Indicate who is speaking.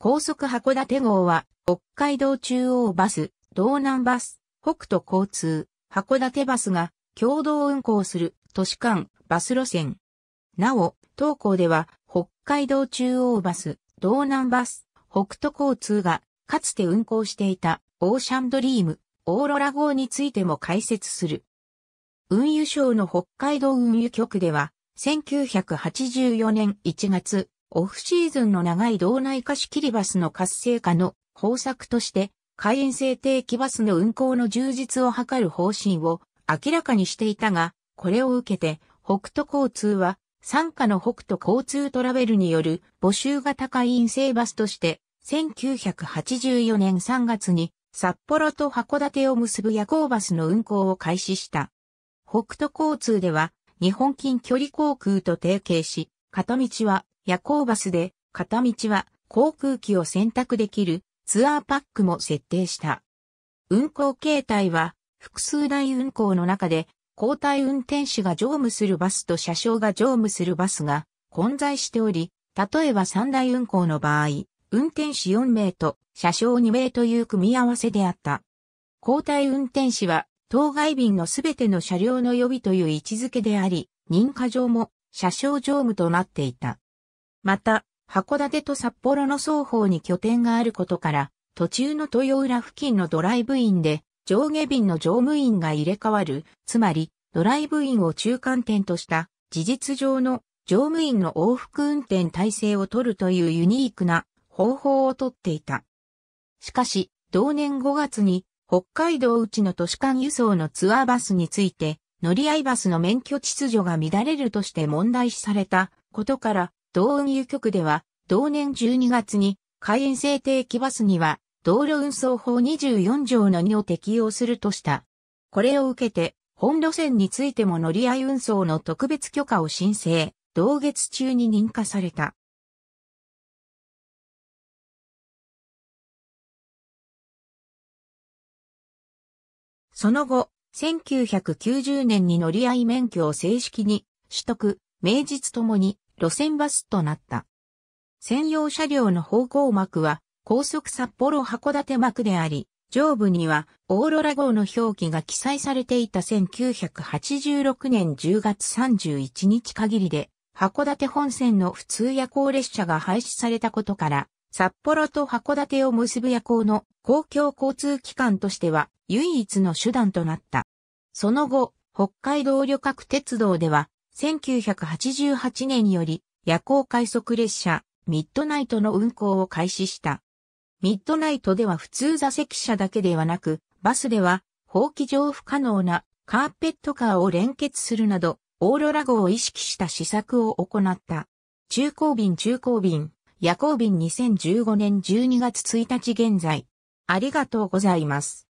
Speaker 1: 高速函館号は、北海道中央バス、道南バス、北
Speaker 2: 斗交通、函館バスが共同運行する都市間バス路線。なお、当校では、北海道中央バス、道南バス、北斗交通が、かつて運行していたオーシャンドリーム、オーロラ号についても解説する。運輸省の北海道運輸局では、1984年1月、オフシーズンの長い道内貸し切りバスの活性化の方策として、海沿制定期バスの運行の充実を図る方針を明らかにしていたが、これを受けて、北斗交通は、参加の北斗交通トラベルによる募集型会員制バスとして、1984年3月に札幌と函館を結ぶ夜行バスの運行を開始した。北斗交通では日本近距離航空と提携し、片道は夜行バスで、片道は航空機を選択できるツアーパックも設定した。運行形態は、複数台運行の中で、交代運転手が乗務するバスと車掌が乗務するバスが混在しており、例えば3台運行の場合、運転手4名と車掌2名という組み合わせであった。交代運転士は、当該便のすべての車両の予備という位置づけであり、認可上も車掌乗務となっていた。また、函館と札幌の双方に拠点があることから、途中の豊浦付近のドライブインで、上下便の乗務員が入れ替わる、つまり、ドライブインを中間点とした、事実上の乗務員の往復運転体制を取るというユニークな方法をとっていた。しかし、同年5月に、北海道内の都市間輸送のツアーバスについて、乗り合いバスの免許秩序が乱れるとして問題視されたことから、同運輸局では、同年12月に、海援制定期バスには、道路運送法24条の2を適用するとした。これを受けて、本路線についても乗り合い運送の特別許可を申
Speaker 1: 請、同月中に認可された。その後、1990年に乗り合い免許を正式に取得、
Speaker 2: 名実ともに路線バスとなった。専用車両の方向幕は高速札幌函館幕であり、上部にはオーロラ号の表記が記載されていた1986年10月31日限りで、函館本線の普通夜行列車が廃止されたことから、札幌と函館を結ぶ夜行の公共交通機関としては唯一の手段となった。その後、北海道旅客鉄道では1988年より夜行快速列車ミッドナイトの運行を開始した。ミッドナイトでは普通座席車だけではなく、バスでは法規上不可能なカーペットカーを連結するなど、オーロラ号を意識した施策を行った。中高便中高便、夜行便2015年
Speaker 1: 12月1日現在。ありがとうございます。